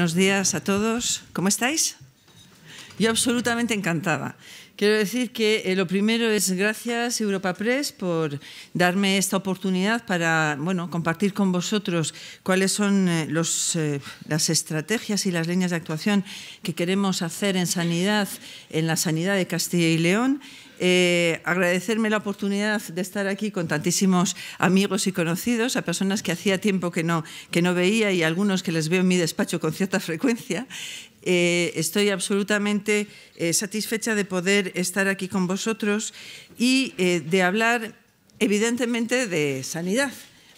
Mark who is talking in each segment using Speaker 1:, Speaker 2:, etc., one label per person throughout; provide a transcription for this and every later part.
Speaker 1: Buenos días a todos. ¿Cómo estáis? Yo absolutamente encantada. Quiero decir que eh, lo primero es gracias Europa Press por darme esta oportunidad para bueno, compartir con vosotros cuáles son eh, eh, las estrategias y las líneas de actuación que queremos hacer en sanidad, en la sanidad de Castilla y León eh, agradecerme la oportunidad de estar aquí con tantísimos amigos y conocidos, a personas que hacía tiempo que no, que no veía y algunos que les veo en mi despacho con cierta frecuencia. Eh, estoy absolutamente eh, satisfecha de poder estar aquí con vosotros y de hablar, evidentemente, de sanidad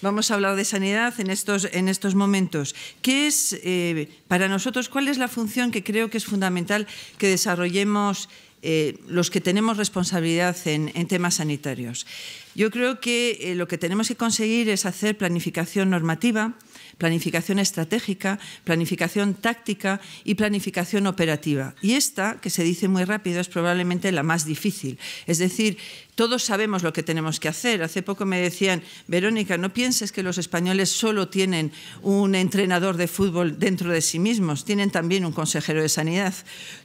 Speaker 1: vamos a hablar de sanidad en estos, en estos momentos. ¿Qué es para nosotros, cuál es la función que creo que es fundamental que desarrollemos eh, los que tenemos responsabilidad en, temas sanitarios. Yo creo que eh, lo que tenemos que conseguir es hacer planificación normativa, planificación estratégica, planificación táctica y planificación operativa. Y esta, que se dice muy rápido, es probablemente la más difícil. Es decir, todos sabemos lo que tenemos que hacer. Hace poco me decían, Verónica, no pienses que los españoles solo tienen un entrenador de fútbol dentro de sí mismos, tienen también un consejero de sanidad.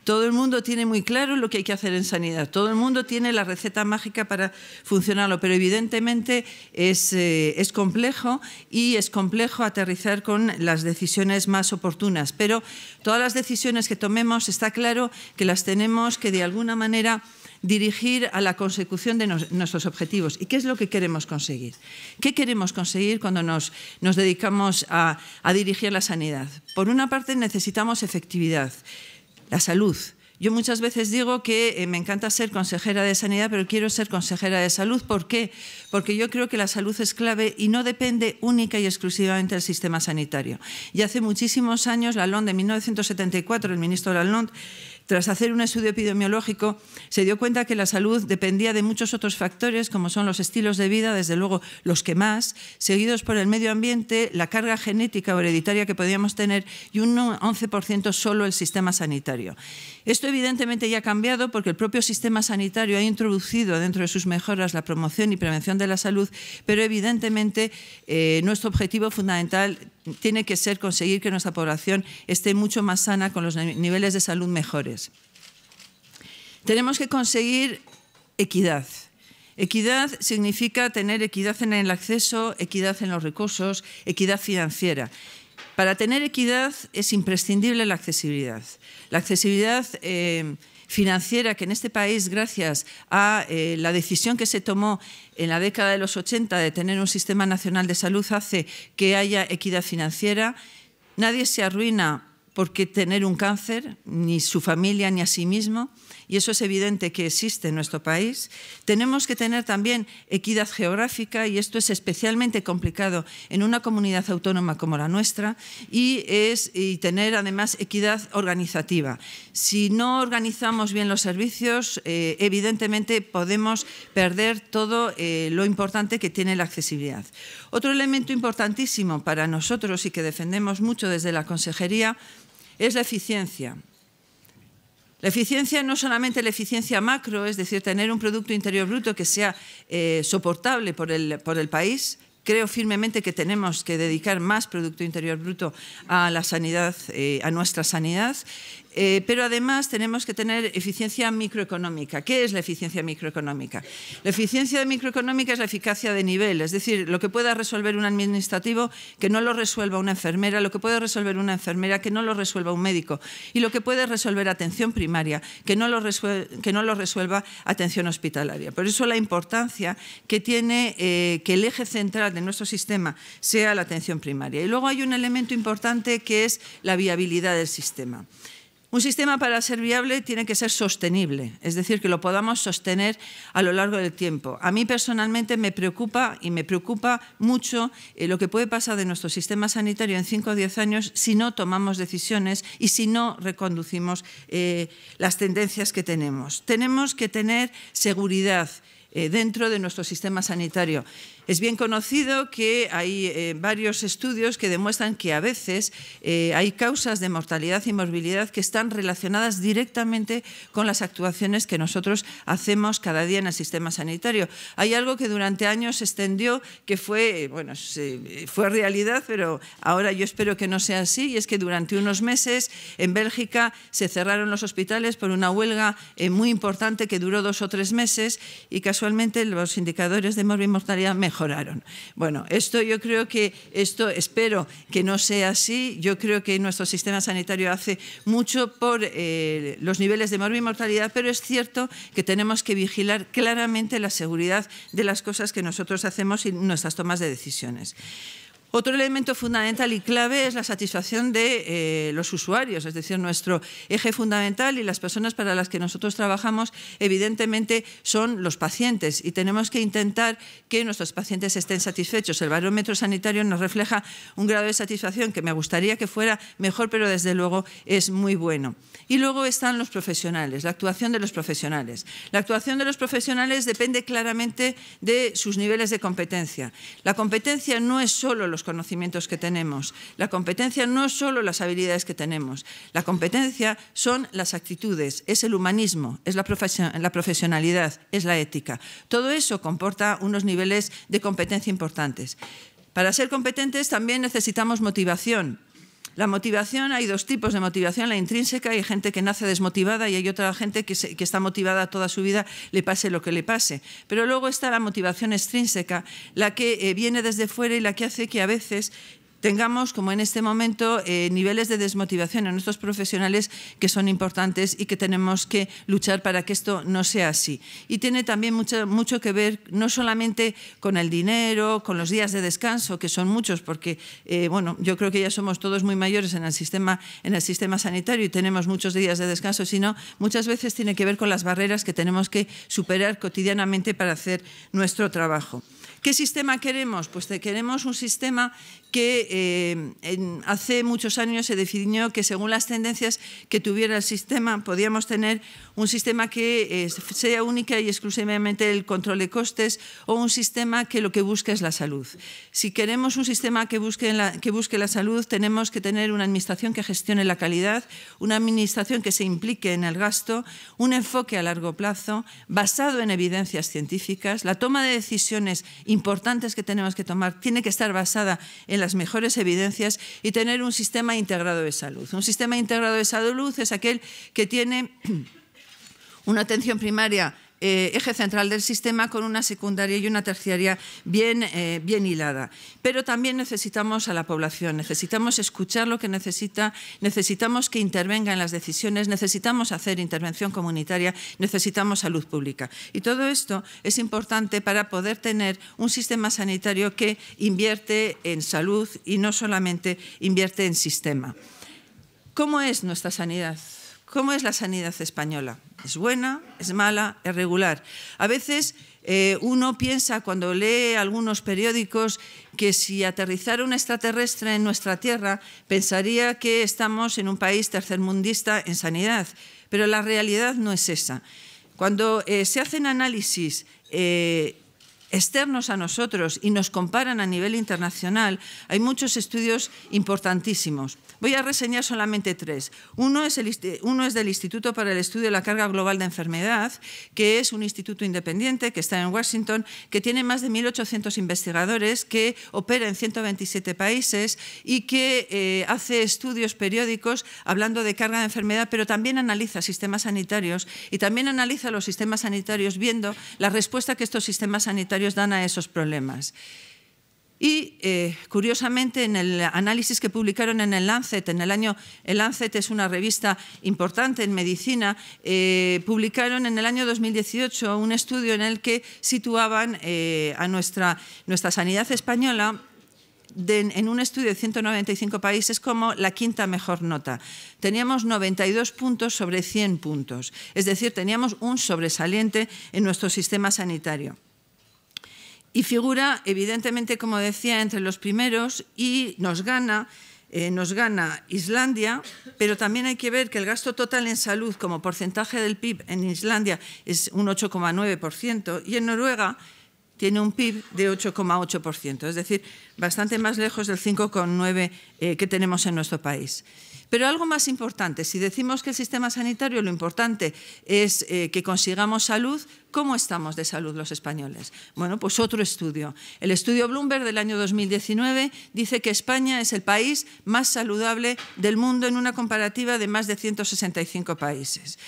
Speaker 1: Todo el mundo tiene muy claro lo que hay que hacer en sanidad, todo el mundo tiene la receta mágica para funcionarlo, pero evidentemente es, eh, es complejo y es complejo aterrizar con las decisiones más oportunas. Pero todas las decisiones que tomemos está claro que las tenemos que de alguna manera dirigir a la consecución de nuestros objetivos. ¿Y qué es lo que queremos conseguir? ¿Qué queremos conseguir cuando nos, dedicamos a, a dirigir la sanidad? Por una parte necesitamos efectividad, la salud, yo muchas veces digo que eh, me encanta ser consejera de sanidad, pero quiero ser consejera de salud. ¿Por qué? Porque yo creo que la salud es clave y no depende única y exclusivamente del sistema sanitario. Y hace muchísimos años, Lalonde, en 1974, el ministro Lalonde, tras hacer un estudio epidemiológico, se dio cuenta que la salud dependía de muchos otros factores, como son los estilos de vida, desde luego los que más, seguidos por el medio ambiente, la carga genética o hereditaria que podíamos tener y un 11% solo el sistema sanitario. Esto evidentemente ya ha cambiado porque el propio sistema sanitario ha introducido dentro de sus mejoras la promoción y prevención de la salud, pero evidentemente eh, nuestro objetivo fundamental tiene que ser conseguir que nuestra población esté mucho más sana con los niveles de salud mejores. Tenemos que conseguir equidad. Equidad significa tener equidad en el acceso, equidad en los recursos, equidad financiera. Para tener equidad es imprescindible la accesibilidad. La accesibilidad eh, financiera que en este país, gracias a eh, la decisión que se tomó en la década de los 80 de tener un sistema nacional de salud, hace que haya equidad financiera. Nadie se arruina porque tener un cáncer, ni su familia ni a sí mismo y eso es evidente que existe en nuestro país. Tenemos que tener también equidad geográfica y esto es especialmente complicado en una comunidad autónoma como la nuestra y, es, tener además equidad organizativa. Si no organizamos bien los servicios, eh, evidentemente podemos perder todo eh, lo importante que tiene la accesibilidad. Otro elemento importantísimo para nosotros y que defendemos mucho desde la consejería es la eficiencia. La eficiencia no solamente la eficiencia macro, es decir, tener un Producto Interior Bruto que sea eh, soportable por el, por el país. Creo firmemente que tenemos que dedicar más Producto Interior Bruto a la sanidad, eh, a nuestra sanidad, eh, pero además tenemos que tener eficiencia microeconómica. ¿Qué es la eficiencia microeconómica? La eficiencia microeconómica es la eficacia de nivel, es decir, lo que pueda resolver un administrativo que no lo resuelva una enfermera, lo que puede resolver una enfermera que no lo resuelva un médico y lo que puede resolver atención primaria que no lo, resuelva, atención hospitalaria. Por eso la importancia que tiene eh, que el eje central de nuestro sistema sea la atención primaria. Y luego hay un elemento importante que es la viabilidad del sistema. Un sistema para ser viable tiene que ser sostenible, es decir, que lo podamos sostener a lo largo del tiempo. A mí personalmente me preocupa y me preocupa mucho eh, lo que puede pasar de nuestro sistema sanitario en 5 o 10 años si no tomamos decisiones y si no reconducimos eh, las tendencias que tenemos. Tenemos que tener seguridad eh, dentro de nuestro sistema sanitario. Es bien conocido que hay eh, varios estudios que demuestran que a veces eh, hay causas de mortalidad y morbilidad que están relacionadas directamente con las actuaciones que nosotros hacemos cada día en el sistema sanitario. Hay algo que durante años se extendió, que fue, eh, bueno, fue realidad, pero ahora yo espero que no sea así, y es que durante unos meses en Bélgica se cerraron los hospitales por una huelga muy importante que duró dos o tres meses y casualmente los indicadores de morbilidad y mortalidad mejoraron bueno, esto yo creo que, esto espero que no sea así. Yo creo que nuestro sistema sanitario hace mucho por eh, los niveles de mortalidad, pero es cierto que tenemos que vigilar claramente la seguridad de las cosas que nosotros hacemos y nuestras tomas de decisiones. Otro elemento fundamental y clave es la satisfacción de eh, los usuarios, es decir, nuestro eje fundamental y las personas para las que nosotros trabajamos evidentemente son los pacientes y tenemos que intentar que nuestros pacientes estén satisfechos. El barómetro sanitario nos refleja un grado de satisfacción que me gustaría que fuera mejor, pero desde luego es muy bueno. Y luego están los profesionales, la actuación de los profesionales. La actuación de los profesionales depende claramente de sus niveles de competencia. La competencia no es solo los los conocimientos que tenemos. La competencia no es solo las habilidades que tenemos. La competencia son las actitudes, es el humanismo, es la, la profesionalidad, es la ética. Todo eso comporta unos niveles de competencia importantes. Para ser competentes también necesitamos motivación la motivación, hay dos tipos de motivación, la intrínseca, hay gente que nace desmotivada y hay otra gente que, está motivada toda su vida, le pase lo que le pase. Pero luego está la motivación extrínseca, la que eh, viene desde fuera y la que hace que a veces tengamos, como en este momento, eh, niveles de desmotivación en nuestros profesionales que son importantes y que tenemos que luchar para que esto no sea así. Y tiene también mucho, mucho que ver no solamente con el dinero, con los días de descanso, que son muchos, porque eh, bueno, yo creo que ya somos todos muy mayores en el, sistema, en el sistema sanitario y tenemos muchos días de descanso, sino muchas veces tiene que ver con las barreras que tenemos que superar cotidianamente para hacer nuestro trabajo. ¿Qué sistema queremos? Pues queremos un sistema que eh, en, hace muchos años se definió que según las tendencias que tuviera el sistema, podíamos tener un sistema que eh, sea única y exclusivamente el control de costes o un sistema que lo que busca es la salud. Si queremos un sistema que busque, la, que busque la salud, tenemos que tener una administración que gestione la calidad, una administración que se implique en el gasto, un enfoque a largo plazo basado en evidencias científicas. La toma de decisiones importantes que tenemos que tomar tiene que estar basada en la las mejores evidencias y tener un sistema integrado de salud. Un sistema integrado de salud es aquel que tiene una atención primaria eh, eje central del sistema con una secundaria y una terciaria bien, eh, bien hilada. Pero también necesitamos a la población, necesitamos escuchar lo que necesita, necesitamos que intervenga en las decisiones, necesitamos hacer intervención comunitaria, necesitamos salud pública. Y todo esto es importante para poder tener un sistema sanitario que invierte en salud y no solamente invierte en sistema. ¿Cómo es nuestra sanidad? ¿Cómo es la sanidad española? ¿Es buena? ¿Es mala? ¿Es regular? A veces eh, uno piensa cuando lee algunos periódicos que si aterrizara un extraterrestre en nuestra Tierra, pensaría que estamos en un país tercermundista en sanidad. Pero la realidad no es esa. Cuando eh, se hacen análisis eh, externos a nosotros y nos comparan a nivel internacional, hay muchos estudios importantísimos. Voy a reseñar solamente tres. Uno es, el, uno es, del Instituto para el Estudio de la Carga Global de Enfermedad, que es un instituto independiente que está en Washington, que tiene más de 1.800 investigadores, que opera en 127 países y que eh, hace estudios periódicos hablando de carga de enfermedad, pero también analiza sistemas sanitarios y también analiza los sistemas sanitarios viendo la respuesta que estos sistemas sanitarios dan a esos problemas. Y eh, curiosamente en el análisis que publicaron en el Lancet, en el año, el Lancet es una revista importante en medicina, eh, publicaron en el año 2018 un estudio en el que situaban eh, a nuestra, nuestra sanidad española en un estudio de 195 países como la quinta mejor nota. Teníamos 92 puntos sobre 100 puntos, es decir, teníamos un sobresaliente en nuestro sistema sanitario y figura evidentemente, como decía, entre los primeros y nos gana, eh, nos gana Islandia, pero también hay que ver que el gasto total en salud como porcentaje del PIB en Islandia es un 8,9% y en Noruega tiene un PIB de 8,8%, es decir, bastante más lejos del 5,9% eh, que tenemos en nuestro país. Pero algo más importante, si decimos que el sistema sanitario lo importante es eh, que consigamos salud, ¿Cómo estamos de salud los españoles? Bueno, pues otro estudio. El estudio Bloomberg del año 2019 dice que España es el país más saludable del mundo en una comparativa de más de 165 países.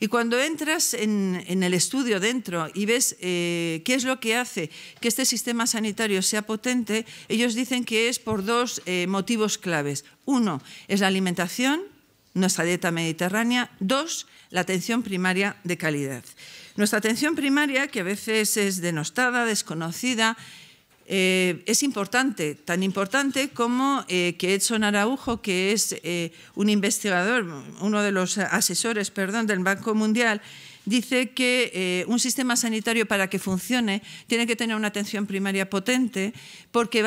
Speaker 1: Y cuando entras en, el estudio dentro y ves eh, qué es lo que hace que este sistema sanitario sea potente, ellos dicen que es por dos eh, motivos claves. Uno es la alimentación nuestra dieta mediterránea. Dos, la atención primaria de calidad. Nuestra atención primaria, que a veces es denostada, desconocida, eh, es importante, tan importante como eh, que Edson Araujo, que es eh, un investigador, uno de los asesores perdón, del Banco Mundial, dice que eh, un sistema sanitario para que funcione tiene que tener una atención primaria potente porque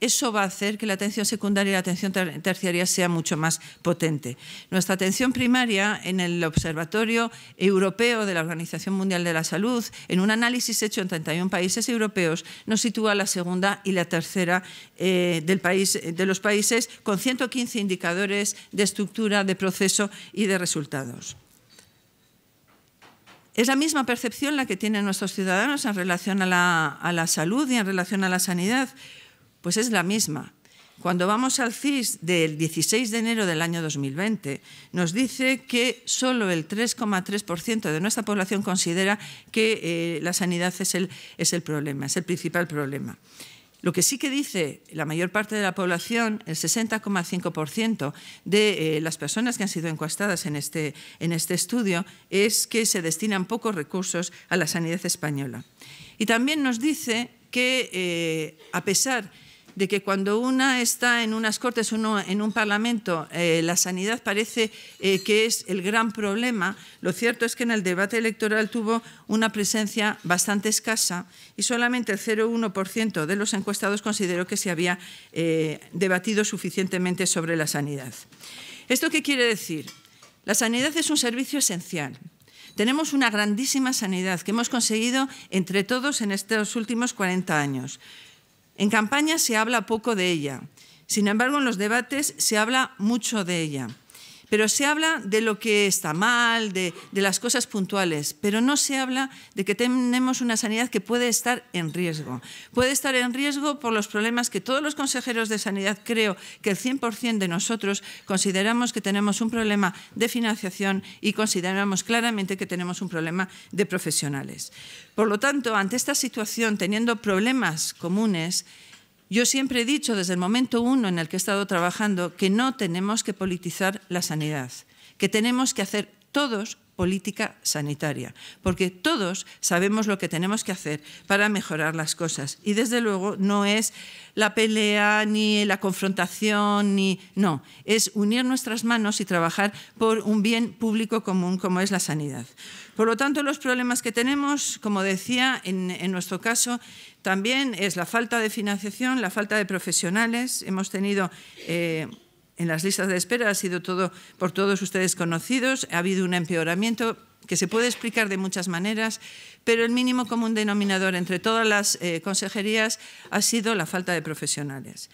Speaker 1: eso va a hacer que la atención secundaria y la atención terciaria sea mucho más potente. Nuestra atención primaria en el Observatorio Europeo de la Organización Mundial de la Salud, en un análisis hecho en 31 países europeos, nos sitúa la segunda y la tercera eh, de los países con 115 indicadores de estructura, de proceso y de resultados. Es la misma percepción la que tienen nuestros ciudadanos en relación a la, salud y en relación a la sanidad. Pues es la misma. Cuando vamos al CIS del 16 de enero del año 2020, nos dice que solo el 3,3% de nuestra población considera que eh, la sanidad es es el problema, es el principal problema. Lo que sí que dice la mayor parte de la población, el 60,5% de eh, las personas que han sido encuestadas en este, en este estudio, es que se destinan pocos recursos a la sanidad española. Y también nos dice que, eh, a pesar de de que cuando una está en unas cortes o en un parlamento, eh, la sanidad parece eh, que es el gran problema, lo cierto es que en el debate electoral tuvo una presencia bastante escasa y solamente el 0,1% de los encuestados consideró que se había eh, debatido suficientemente sobre la sanidad. ¿Esto qué quiere decir? La sanidad es un servicio esencial. Tenemos una grandísima sanidad que hemos conseguido entre todos en estos últimos 40 años. En campaña se habla poco de ella, sin embargo en los debates se habla mucho de ella. Pero se habla de lo que está mal, de, las cosas puntuales, pero no se habla de que tenemos una sanidad que puede estar en riesgo. Puede estar en riesgo por los problemas que todos los consejeros de sanidad, creo que el 100% de nosotros consideramos que tenemos un problema de financiación y consideramos claramente que tenemos un problema de profesionales. Por lo tanto, ante esta situación, teniendo problemas comunes, yo siempre he dicho desde el momento uno en el que he estado trabajando que no tenemos que politizar la sanidad, que tenemos que hacer todos política sanitaria, porque todos sabemos lo que tenemos que hacer para mejorar las cosas. Y desde luego no es la pelea ni la confrontación, ni no, es unir nuestras manos y trabajar por un bien público común como es la sanidad. Por lo tanto, los problemas que tenemos, como decía, en, nuestro caso, también es la falta de financiación, la falta de profesionales. Hemos tenido... Eh, en las listas de espera ha sido todo por todos ustedes conocidos, ha habido un empeoramiento que se puede explicar de muchas maneras, pero el mínimo común denominador entre todas las eh, consejerías ha sido la falta de profesionales.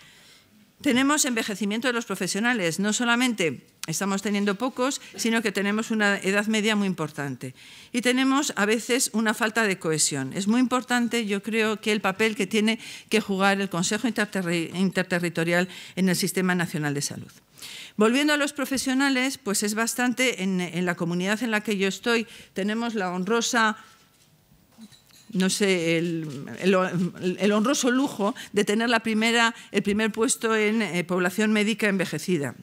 Speaker 1: Tenemos envejecimiento de los profesionales. No solamente estamos teniendo pocos, sino que tenemos una edad media muy importante. Y tenemos a veces una falta de cohesión. Es muy importante, yo creo, que el papel que tiene que jugar el Consejo Interterritorial en el Sistema Nacional de Salud. Volviendo a los profesionales, pues es bastante, en la comunidad en la que yo estoy, tenemos la honrosa no sé, el, honroso lujo de tener la primera, el primer puesto en eh, población médica envejecida.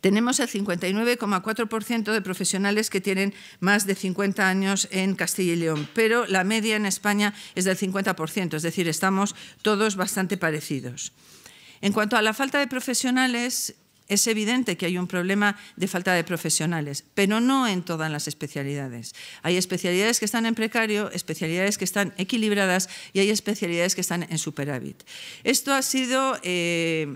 Speaker 1: Tenemos el 59,4% de profesionales que tienen más de 50 años en Castilla y León, pero la media en España es del 50%, es decir, estamos todos bastante parecidos. En cuanto a la falta de profesionales, es evidente que hay un problema de falta de profesionales, pero no en todas las especialidades. Hay especialidades que están en precario, especialidades que están equilibradas y hay especialidades que están en superávit. Esto ha sido eh,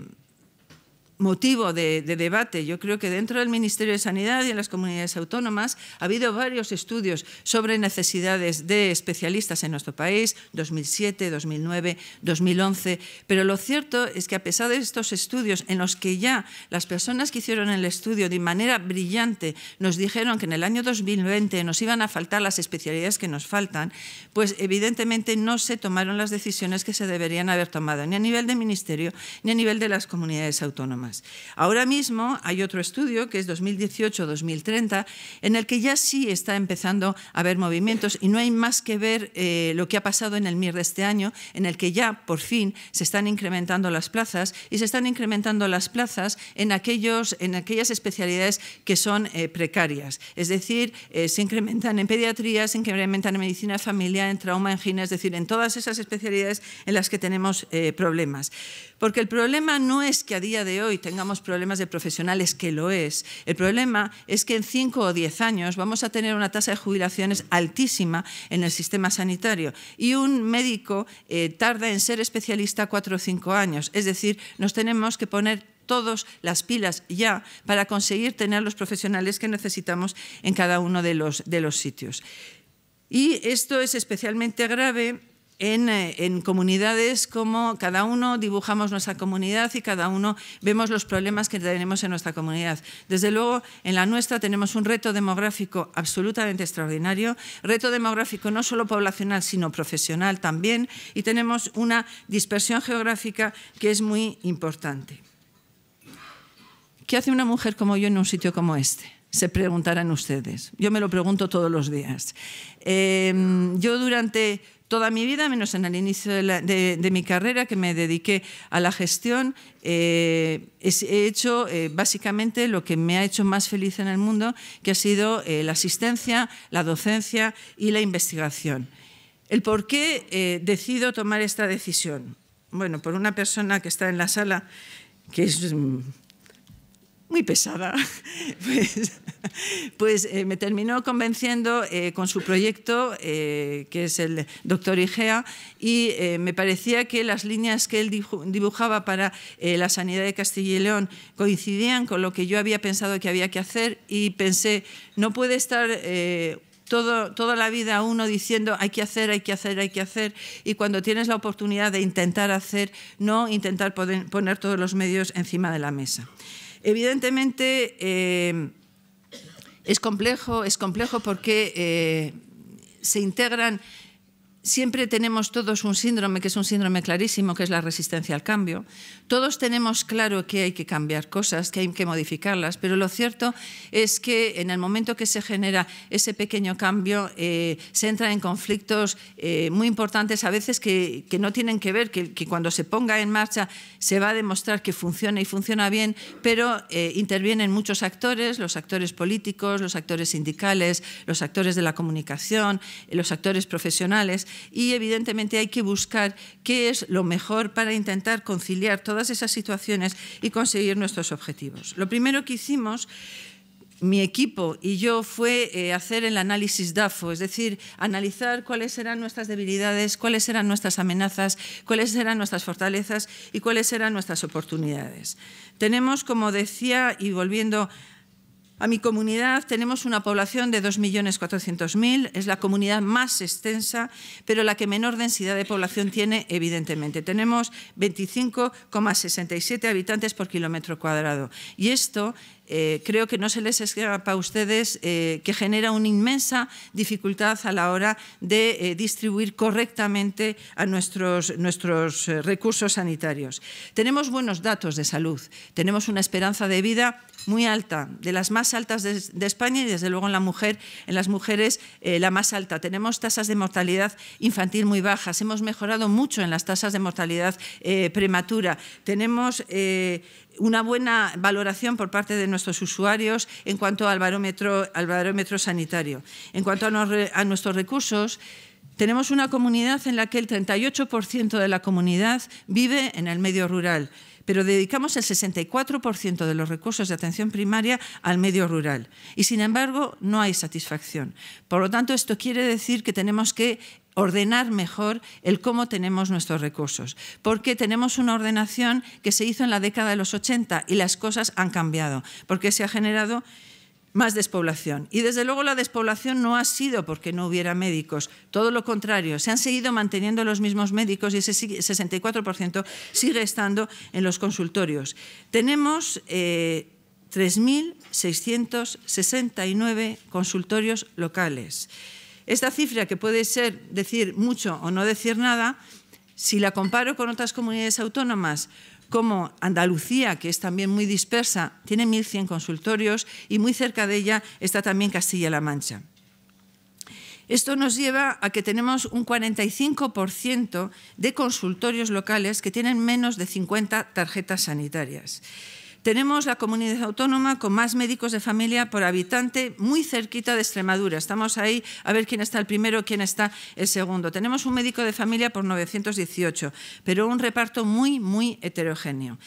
Speaker 1: motivo de, debate. Yo creo que dentro del Ministerio de Sanidad y en las comunidades autónomas ha habido varios estudios sobre necesidades de especialistas en nuestro país, 2007, 2009, 2011, pero lo cierto es que a pesar de estos estudios en los que ya las personas que hicieron el estudio de manera brillante nos dijeron que en el año 2020 nos iban a faltar las especialidades que nos faltan, pues evidentemente no se tomaron las decisiones que se deberían haber tomado ni a nivel de ministerio ni a nivel de las comunidades autónomas. Ahora mismo hay otro estudio, que es 2018-2030, en el que ya sí está empezando a haber movimientos y no hay más que ver eh, lo que ha pasado en el MIR de este año, en el que ya por fin se están incrementando las plazas y se están incrementando las plazas en, aquellos, en aquellas especialidades que son eh, precarias. Es decir, eh, se incrementan en pediatría, se incrementan en medicina familiar, en trauma, en gine, es decir, en todas esas especialidades en las que tenemos problemas. Porque el problema no es que a día de hoy tengamos problemas de profesionales, que lo es. El problema es que en cinco o diez años vamos a tener una tasa de jubilaciones altísima en el sistema sanitario y un médico eh, tarda en ser especialista cuatro o cinco años. Es decir, nos tenemos que poner todas las pilas ya para conseguir tener los profesionales que necesitamos en cada uno de los, de los sitios. Y esto es especialmente grave eh, en, comunidades como cada uno dibujamos nuestra comunidad y cada uno vemos los problemas que tenemos en nuestra comunidad. Desde luego, en la nuestra tenemos un reto demográfico absolutamente extraordinario, reto demográfico no solo poblacional, sino profesional también, y tenemos una dispersión geográfica que es muy importante. ¿Qué hace una mujer como yo en un sitio como este? se preguntarán ustedes. Yo me lo pregunto todos los días. Em, yo durante toda mi vida, menos en el inicio de, mi carrera, que me dediqué a la gestión, eh, he hecho eh, básicamente lo que me ha hecho más feliz en el mundo, que ha sido eh, la asistencia, la docencia y la investigación. El por qué decido tomar esta decisión. Bueno, por una persona que está en la sala, que es mm, muy pesada, pues, pues eh, me terminó convenciendo eh, con su proyecto, eh, que es el doctor Igea, y me parecía que las líneas que él dibujaba para la sanidad de Castilla y León coincidían con lo que yo había pensado que había que hacer y pensé, no puede estar... toda la vida uno diciendo hay que hacer, hay que hacer, hay que hacer, y cuando tienes la oportunidad de intentar hacer, no intentar poner todos los medios encima de la mesa. Evidentemente eh, es complejo, es complejo porque eh, se integran siempre tenemos todos un síndrome, que es un síndrome clarísimo, que es la resistencia al cambio. Todos tenemos claro que hay que cambiar cosas, que hay que modificarlas, pero lo cierto es que en el momento que se genera ese pequeño cambio, eh, se entra en conflictos eh, muy importantes, a veces que, no tienen que ver, que, cuando se ponga en marcha se va a demostrar que funciona y funciona bien, pero eh, intervienen muchos actores, los actores políticos, los actores sindicales, los actores de la comunicación, los actores profesionales, y evidentemente hay que buscar qué es lo mejor para intentar conciliar todas esas situaciones y conseguir nuestros objetivos. Lo primero que hicimos mi equipo y yo fue eh, hacer el análisis DAFO, es decir, analizar cuáles eran nuestras debilidades, cuáles eran nuestras amenazas, cuáles eran nuestras fortalezas y cuáles eran nuestras oportunidades. Tenemos, como decía, y volviendo a mi comunidad tenemos una población de 2.400.000, es la comunidad más extensa, pero la que menor densidad de población tiene, evidentemente. Tenemos 25,67 habitantes por kilómetro cuadrado. Y esto eh, creo que no se les escapa a ustedes eh, que genera una inmensa dificultad a la hora de eh, distribuir correctamente a nuestros, nuestros recursos sanitarios. Tenemos buenos datos de salud, tenemos una esperanza de vida muy alta, de las más altas de, España y desde luego en, en las mujeres la más alta. Tenemos tasas de mortalidad infantil muy bajas, hemos mejorado mucho en las tasas de mortalidad prematura, tenemos una buena valoración por parte de nuestros usuarios en cuanto al barómetro, al barómetro sanitario. En cuanto a, a nuestros recursos, tenemos una comunidad en la que el 38% de la comunidad vive en el medio rural, pero dedicamos el 64% de los recursos de atención primaria al medio rural. Y sin embargo, no hay satisfacción. Por lo tanto, esto quiere decir que tenemos que ordenar mejor el cómo tenemos nuestros recursos, porque tenemos una ordenación que se hizo en la década de los 80 y las cosas han cambiado, porque se ha generado más despoblación. Y desde luego la despoblación no ha sido porque no hubiera médicos, todo lo contrario, se han seguido manteniendo los mismos médicos y ese 64% sigue estando en los consultorios. Tenemos 3.669 eh, consultorios locales. Esta cifra, que puede ser decir mucho o no decir nada, si la comparo con otras comunidades autónomas, como Andalucía, que es también muy dispersa, tiene 1.100 consultorios y muy cerca de ella está también Castilla-La Mancha. Esto nos lleva a que tenemos un 45% de consultorios locales que tienen menos de 50 tarjetas sanitarias. Tenemos la comunidad autónoma con más médicos de familia por habitante, muy cerquita de Extremadura. Estamos ahí a ver quién está el primero, quién está el segundo. Tenemos un médico de familia por 918, pero un reparto muy, muy heterogéneo.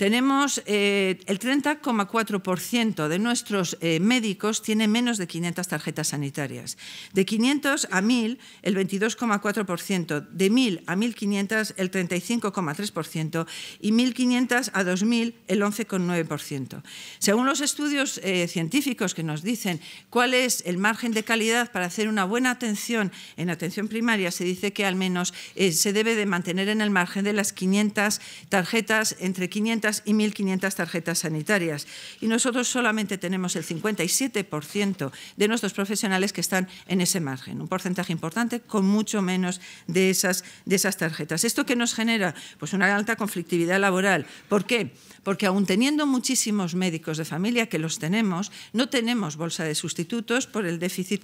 Speaker 1: Tenemos eh, el 30,4% de nuestros eh, médicos tiene menos de 500 tarjetas sanitarias. De 500 a 1.000, el 22,4%. De 1.000 a 1.500, el 35,3%. Y 1.500 a 2.000, el 11,9%. Según los estudios eh, científicos que nos dicen cuál es el margen de calidad para hacer una buena atención en atención primaria, se dice que al menos se debe de mantener en el margen de las 500 tarjetas entre 500 y 1.500 tarjetas sanitarias. Y nosotros solamente tenemos el 57% de nuestros profesionales que están en ese margen, un porcentaje importante con mucho menos de esas, de esas tarjetas. ¿Esto qué nos genera? Pues una alta conflictividad laboral. ¿Por qué? porque aún teniendo muchísimos médicos de familia que los tenemos, no tenemos bolsa de sustitutos por el déficit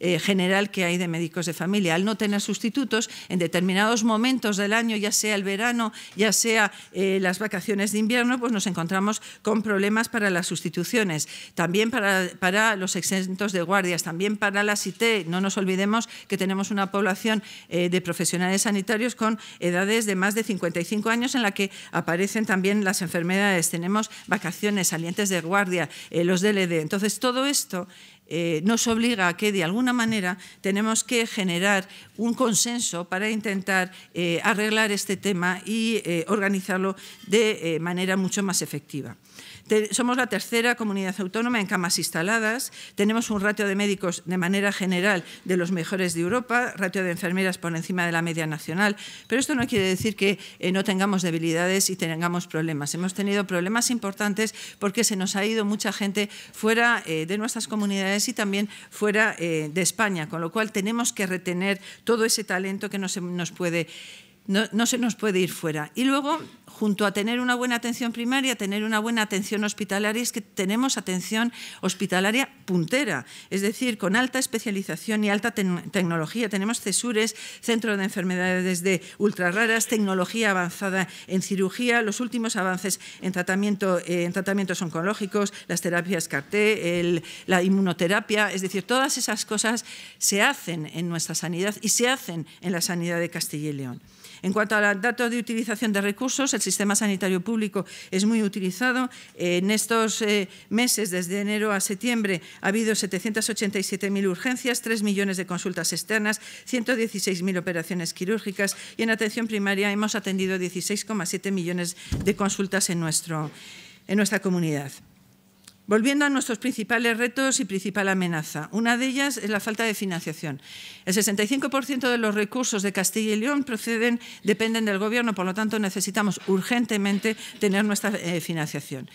Speaker 1: eh, general que hay de médicos de familia. Al no tener sustitutos, en determinados momentos del año, ya sea el verano, ya sea eh, las vacaciones de invierno, pues nos encontramos con problemas para las sustituciones, también para, los exentos de guardias, también para la IT. No nos olvidemos que tenemos una población eh, de profesionales sanitarios con edades de más de 55 años en la que aparecen también las enfermedades tenemos vacaciones, salientes de guardia, eh, los DLD. Entonces, todo esto eh, nos obliga a que de alguna manera tenemos que generar un consenso para intentar eh, arreglar este tema y organizarlo de manera mucho más efectiva somos la tercera comunidad autónoma en camas instaladas, tenemos un ratio de médicos de manera general de los mejores de Europa, ratio de enfermeras por encima de la media nacional, pero esto no quiere decir que eh, no tengamos debilidades y tengamos problemas. Hemos tenido problemas importantes porque se nos ha ido mucha gente fuera eh, de nuestras comunidades y también fuera eh, de España, con lo cual tenemos que retener todo ese talento que nos, nos puede no, se nos puede ir fuera. Y luego, junto a tener una buena atención primaria, tener una buena atención hospitalaria, es que tenemos atención hospitalaria puntera, es decir, con alta especialización y alta tecnología. Tenemos CESURES, Centro de Enfermedades de ultra raras, tecnología avanzada en cirugía, los últimos avances en, eh, tratamientos oncológicos, las terapias car la inmunoterapia, es decir, todas esas cosas se hacen en nuestra sanidad y se hacen en la sanidad de Castilla y León. En cuanto al dato de utilización de recursos, el sistema sanitario público es muy utilizado. En estos eh, meses, desde enero a septiembre, ha habido 787.000 urgencias, 3 millones de consultas externas, 116.000 operaciones quirúrgicas y en atención primaria hemos atendido 16,7 millones de consultas en nuestra comunidad. Volviendo a nuestros principales retos y principal amenaza. Una de ellas es la falta de financiación. El 65% de los recursos de Castilla y León proceden, dependen del Gobierno, por lo tanto necesitamos urgentemente tener nuestra eh, financiación.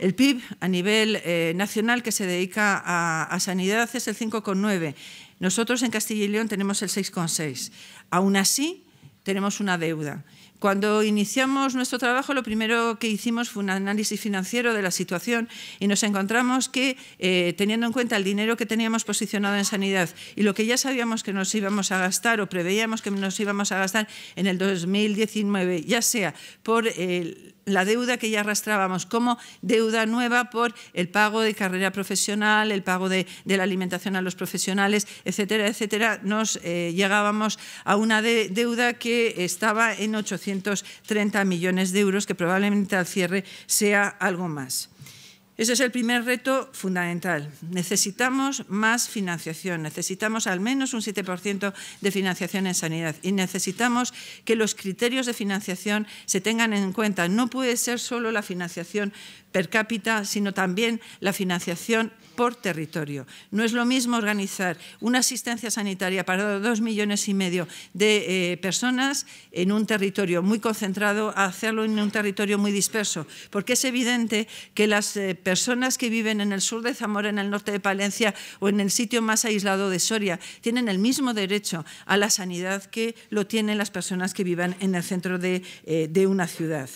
Speaker 1: El PIB a nivel eh, nacional que se dedica a, a sanidad es el 5,9. Nosotros en Castilla y León tenemos el 6,6. Aún así, tenemos una deuda. Cuando iniciamos nuestro trabajo, lo primero que hicimos fue un análisis financiero de la situación y nos encontramos que, eh, teniendo en cuenta el dinero que teníamos posicionado en sanidad y lo que ya sabíamos que nos íbamos a gastar o preveíamos que nos íbamos a gastar en el 2019, ya sea por... el la deuda que ya arrastrábamos como deuda nueva por el pago de carrera profesional, el pago de, la alimentación a los profesionales, etcétera, etcétera, nos eh, llegábamos a una deuda que estaba en 830 millones de euros, que probablemente al cierre sea algo más. Ese es el primer reto fundamental. Necesitamos más financiación, necesitamos al menos un 7% de financiación en sanidad y necesitamos que los criterios de financiación se tengan en cuenta. No puede ser solo la financiación per cápita, sino también la financiación por territorio. No es lo mismo organizar una asistencia sanitaria para dos millones y medio de eh, personas en un territorio muy concentrado a hacerlo en un territorio muy disperso, porque es evidente que las eh, personas que viven en el sur de Zamora, en el norte de Palencia o en el sitio más aislado de Soria tienen el mismo derecho a la sanidad que lo tienen las personas que viven en el centro de eh, una ciudad.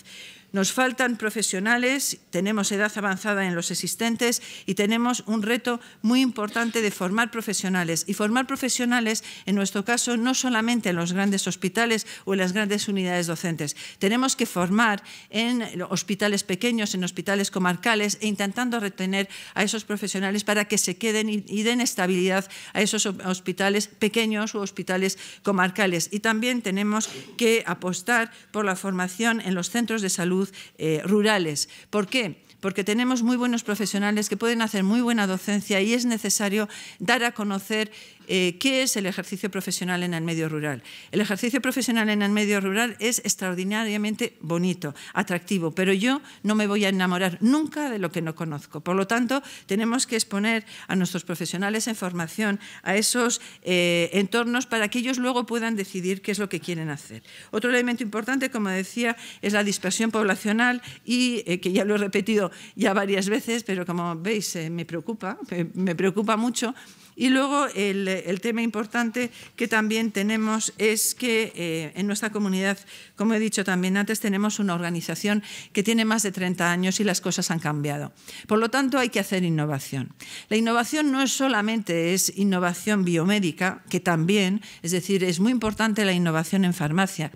Speaker 1: Nos faltan profesionales, tenemos edad avanzada en los existentes y tenemos un reto muy importante de formar profesionales. Y formar profesionales, en nuestro caso, no solamente en los grandes hospitales o en las grandes unidades docentes. Tenemos que formar en hospitales pequeños, en hospitales comarcales e intentando retener a esos profesionales para que se queden y, den estabilidad a esos hospitales pequeños o hospitales comarcales. Y también tenemos que apostar por la formación en los centros de salud eh, rurales. ¿Por qué? porque tenemos muy buenos profesionales que pueden hacer muy buena docencia y es necesario dar a conocer eh, ¿Qué es el ejercicio profesional en el medio rural? El ejercicio profesional en el medio rural es extraordinariamente bonito, atractivo, pero yo no me voy a enamorar nunca de lo que no conozco. Por lo tanto, tenemos que exponer a nuestros profesionales en formación a esos eh, entornos para que ellos luego puedan decidir qué es lo que quieren hacer. Otro elemento importante, como decía, es la dispersión poblacional y eh, que ya lo he repetido ya varias veces, pero como veis me preocupa, me preocupa mucho y luego el, tema importante que también tenemos es que eh, en nuestra comunidad, como he dicho también antes, tenemos una organización que tiene más de 30 años y las cosas han cambiado. Por lo tanto, hay que hacer innovación. La innovación no es solamente es innovación biomédica, que también, es decir, es muy importante la innovación en farmacia,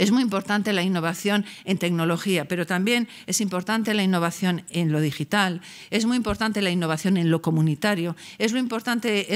Speaker 1: es muy importante la innovación en tecnología, pero también es importante la innovación en lo digital, es muy importante la innovación en lo comunitario, es, muy importante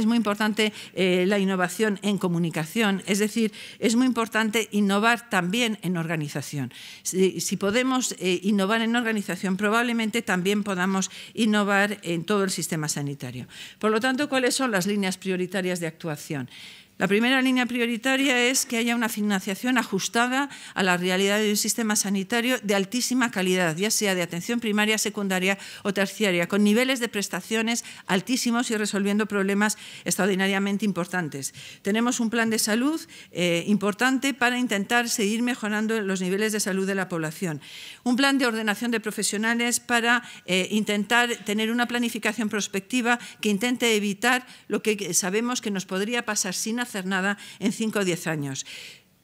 Speaker 1: eh, la innovación en comunicación, es decir, es muy importante innovar también en organización. Si, podemos eh, innovar en organización, probablemente también podamos innovar en todo el sistema sanitario. Por lo tanto, ¿cuáles son las líneas prioritarias de actuación? La primera línea prioritaria es que haya una financiación ajustada a la realidad de un sistema sanitario de altísima calidad, ya sea de atención primaria, secundaria o terciaria, con niveles de prestaciones altísimos y resolviendo problemas extraordinariamente importantes. Tenemos un plan de salud eh, importante para intentar seguir mejorando los niveles de salud de la población. Un plan de ordenación de profesionales para eh, intentar tener una planificación prospectiva que intente evitar lo que sabemos que nos podría pasar sin hacer nada en 5 o 10 años.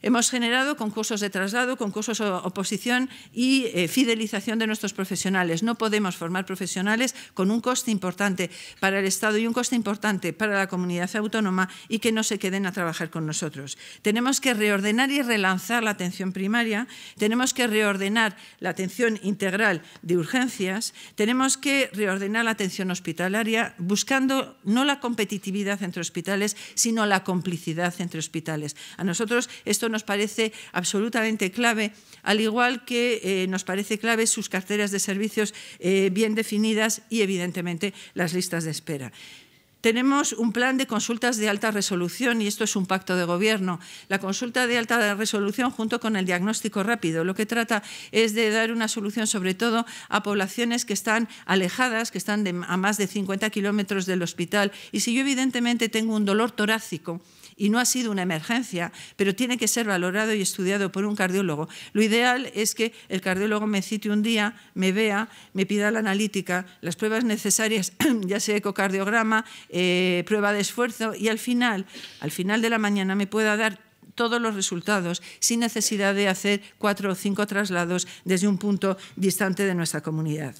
Speaker 1: Hemos generado concursos de traslado, concursos de oposición y eh, fidelización de nuestros profesionales. No podemos formar profesionales con un coste importante para el Estado y un coste importante para la comunidad autónoma y que no se queden a trabajar con nosotros. Tenemos que reordenar y relanzar la atención primaria, tenemos que reordenar la atención integral de urgencias, tenemos que reordenar la atención hospitalaria buscando no la competitividad entre hospitales, sino la complicidad entre hospitales. A nosotros esto nos parece absolutamente clave, al igual que eh, nos parece clave sus carteras de servicios eh, bien definidas y, evidentemente, las listas de espera. Tenemos un plan de consultas de alta resolución y esto es un pacto de gobierno. La consulta de alta resolución junto con el diagnóstico rápido. Lo que trata es de dar una solución sobre todo a poblaciones que están alejadas, que están a más de 50 kilómetros del hospital. Y si yo evidentemente tengo un dolor torácico, y no ha sido una emergencia, pero tiene que ser valorado y estudiado por un cardiólogo. Lo ideal es que el cardiólogo me cite un día, me vea, me pida la analítica, las pruebas necesarias, ya sea ecocardiograma, eh, prueba de esfuerzo, y al final, al final de la mañana me pueda dar todos los resultados sin necesidad de hacer cuatro o cinco traslados desde un punto distante de nuestra comunidad.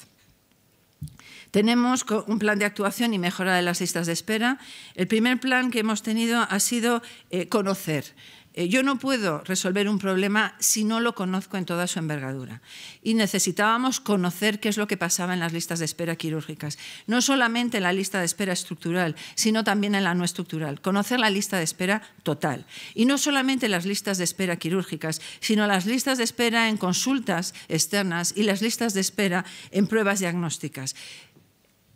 Speaker 1: Tenemos un plan de actuación y mejora de las listas de espera. El primer plan que hemos tenido ha sido eh, conocer. Eh, yo no puedo resolver un problema si no lo conozco en toda su envergadura. Y necesitábamos conocer qué es lo que pasaba en las listas de espera quirúrgicas. No solamente en la lista de espera estructural, sino también en la no estructural. Conocer la lista de espera total. Y no solamente las listas de espera quirúrgicas, sino las listas de espera en consultas externas y las listas de espera en pruebas diagnósticas.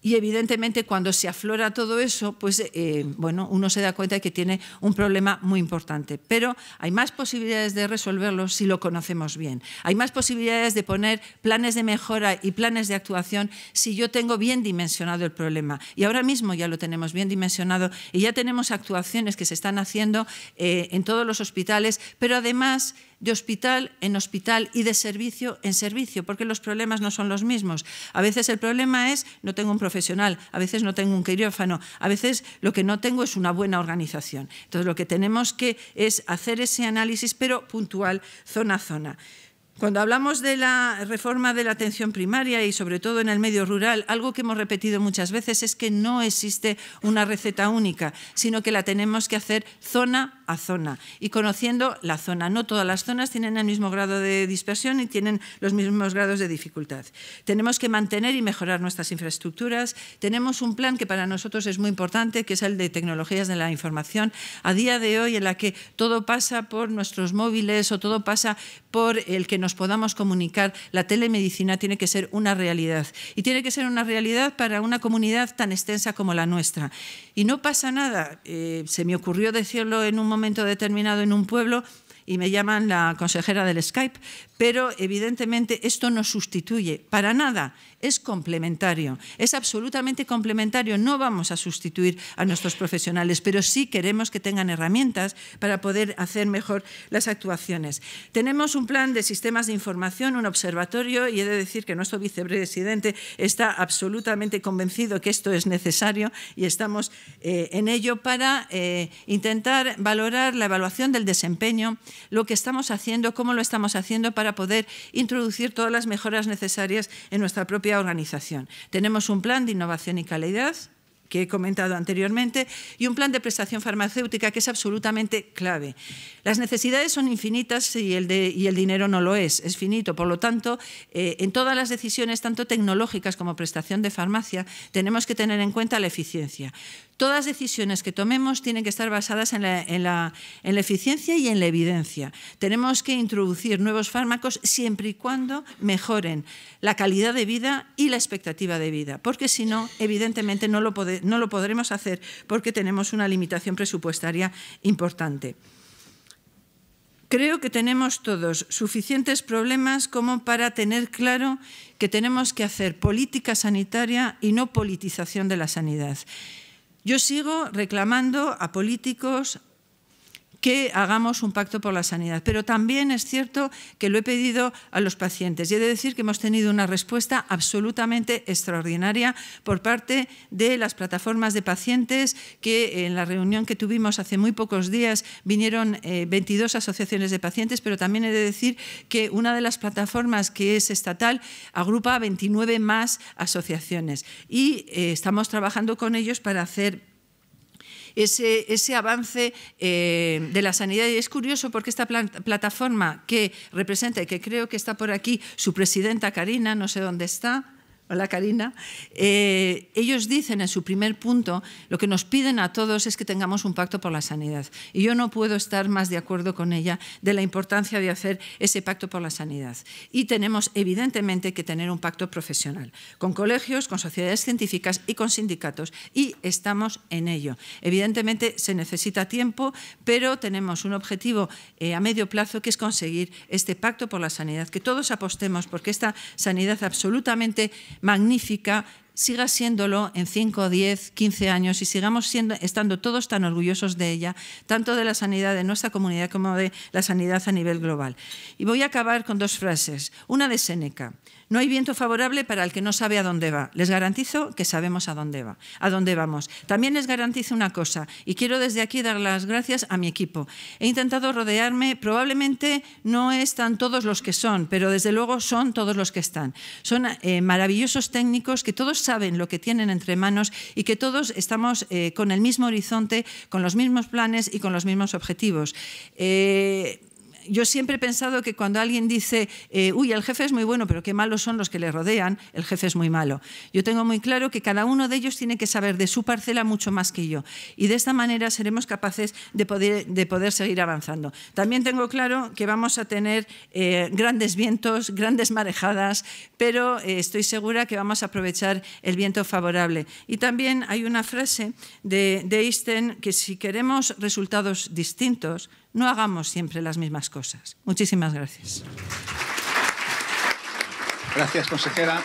Speaker 1: Y evidentemente cuando se aflora todo eso, pues eh, bueno, uno se da cuenta de que tiene un problema muy importante. Pero hay más posibilidades de resolverlo si lo conocemos bien. Hay más posibilidades de poner planes de mejora y planes de actuación si yo tengo bien dimensionado el problema. Y ahora mismo ya lo tenemos bien dimensionado y ya tenemos actuaciones que se están haciendo eh, en todos los hospitales, pero además de hospital en hospital y de servicio en servicio, porque los problemas no son los mismos. A veces el problema es no tengo un profesional, a veces no tengo un quirófano, a veces lo que no tengo es una buena organización. Entonces lo que tenemos que es hacer ese análisis, pero puntual, zona a zona. Cuando hablamos de la reforma de la atención primaria y sobre todo en el medio rural, algo que hemos repetido muchas veces es que no existe una receta única, sino que la tenemos que hacer zona a zona y conociendo la zona. No todas las zonas tienen el mismo grado de dispersión y tienen los mismos grados de dificultad. Tenemos que mantener y mejorar nuestras infraestructuras. Tenemos un plan que para nosotros es muy importante, que es el de tecnologías de la información. A día de hoy en la que todo pasa por nuestros móviles o todo pasa por el que nos podamos comunicar, la telemedicina tiene que ser una realidad. Y tiene que ser una realidad para una comunidad tan extensa como la nuestra. Y no pasa nada. Eh, se me ocurrió decirlo en un momento determinado en un pueblo y me llaman la consejera del Skype pero evidentemente esto no sustituye para nada, es complementario, es absolutamente complementario, no vamos a sustituir a nuestros profesionales, pero sí queremos que tengan herramientas para poder hacer mejor las actuaciones. Tenemos un plan de sistemas de información, un observatorio, y he de decir que nuestro vicepresidente está absolutamente convencido que esto es necesario y estamos eh, en ello para eh, intentar valorar la evaluación del desempeño, lo que estamos haciendo, cómo lo estamos haciendo para para poder introducir todas las mejoras necesarias en nuestra propia organización. Tenemos un plan de innovación y calidad que he comentado anteriormente, y un plan de prestación farmacéutica que es absolutamente clave. Las necesidades son infinitas y el, de, y el dinero no lo es, es finito. Por lo tanto, eh, en todas las decisiones, tanto tecnológicas como prestación de farmacia, tenemos que tener en cuenta la eficiencia. Todas las decisiones que tomemos tienen que estar basadas en la, eficiencia y en la evidencia. Tenemos que introducir nuevos fármacos siempre y cuando mejoren la calidad de vida y la expectativa de vida, porque si no, evidentemente no lo, no lo podremos hacer porque tenemos una limitación presupuestaria importante. Creo que tenemos todos suficientes problemas como para tener claro que tenemos que hacer política sanitaria y no politización de la sanidad. Yo sigo reclamando a políticos, que hagamos un pacto por la sanidad. Pero también es cierto que lo he pedido a los pacientes y he de decir que hemos tenido una respuesta absolutamente extraordinaria por parte de las plataformas de pacientes que en la reunión que tuvimos hace muy pocos días vinieron 22 eh, asociaciones de pacientes, pero también he de decir que una de las plataformas que es estatal agrupa 29 más asociaciones y eh, estamos trabajando con ellos para hacer ese, ese avance eh, de la sanidad. Y es curioso porque esta plataforma que representa y que creo que está por aquí su presidenta Karina, no sé dónde está, Hola Karina. Eh, ellos dicen en su primer punto, lo que nos piden a todos es que tengamos un pacto por la sanidad. Y yo no puedo estar más de acuerdo con ella de la importancia de hacer ese pacto por la sanidad. Y tenemos evidentemente que tener un pacto profesional, con colegios, con sociedades científicas y con sindicatos. Y estamos en ello. Evidentemente se necesita tiempo, pero tenemos un objetivo eh, a medio plazo que es conseguir este pacto por la sanidad, que todos apostemos porque esta sanidad absolutamente magnífica siga siéndolo en 5, 10, 15 años y sigamos siendo, estando todos tan orgullosos de ella, tanto de la sanidad de nuestra comunidad como de la sanidad a nivel global. Y voy a acabar con dos frases. Una de Séneca. No hay viento favorable para el que no sabe a dónde va. Les garantizo que sabemos a dónde va, a dónde vamos. También les garantizo una cosa y quiero desde aquí dar las gracias a mi equipo. He intentado rodearme, probablemente no están todos los que son, pero desde luego son todos los que están. Son eh, maravillosos técnicos que todos saben lo que tienen entre manos y que todos estamos eh, con el mismo horizonte, con los mismos planes y con los mismos objetivos. Eh, yo siempre he pensado que cuando alguien dice, eh, uy, el jefe es muy bueno, pero qué malos son los que le rodean, el jefe es muy malo. Yo tengo muy claro que cada uno de ellos tiene que saber de su parcela mucho más que yo. Y de esta manera seremos capaces de poder, seguir avanzando. También tengo claro que vamos a tener eh, grandes vientos, grandes marejadas, pero eh, estoy segura que vamos a aprovechar el viento favorable. Y también hay una frase de, de que si queremos resultados distintos, no hagamos siempre las mismas cosas. Muchísimas gracias. Gracias, consejera.